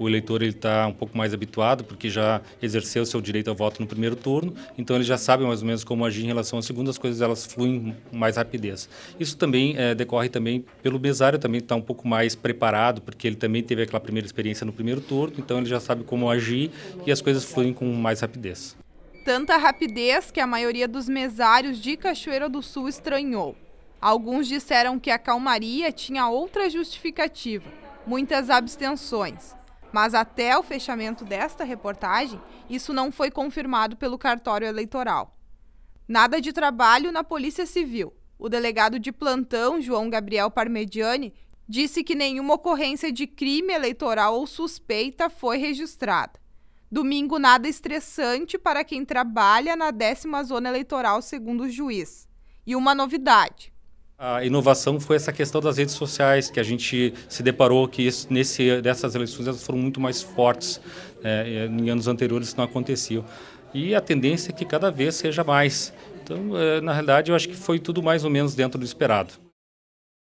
o eleitor está um pouco mais habituado, porque já exerceu seu direito ao voto no primeiro turno, então ele já sabe mais ou menos como agir em relação ao segundo, as coisas elas fluem com mais rapidez. Isso também é, decorre também pelo mesário também está um pouco mais preparado, porque ele também teve aquela primeira experiência no primeiro turno, então ele já sabe como agir e as coisas fluem com mais rapidez. Tanta rapidez que a maioria dos mesários de Cachoeira do Sul estranhou. Alguns disseram que a calmaria tinha outra justificativa, muitas abstenções. Mas até o fechamento desta reportagem, isso não foi confirmado pelo cartório eleitoral. Nada de trabalho na Polícia Civil. O delegado de plantão, João Gabriel Parmediani, disse que nenhuma ocorrência de crime eleitoral ou suspeita foi registrada. Domingo nada estressante para quem trabalha na décima zona eleitoral, segundo o juiz. E uma novidade: a inovação foi essa questão das redes sociais, que a gente se deparou que esse, nesse, dessas eleições elas foram muito mais fortes. É, é em anos anteriores isso não acontecia. E a tendência é que cada vez seja mais. Então, é, na realidade, eu acho que foi tudo mais ou menos dentro do esperado.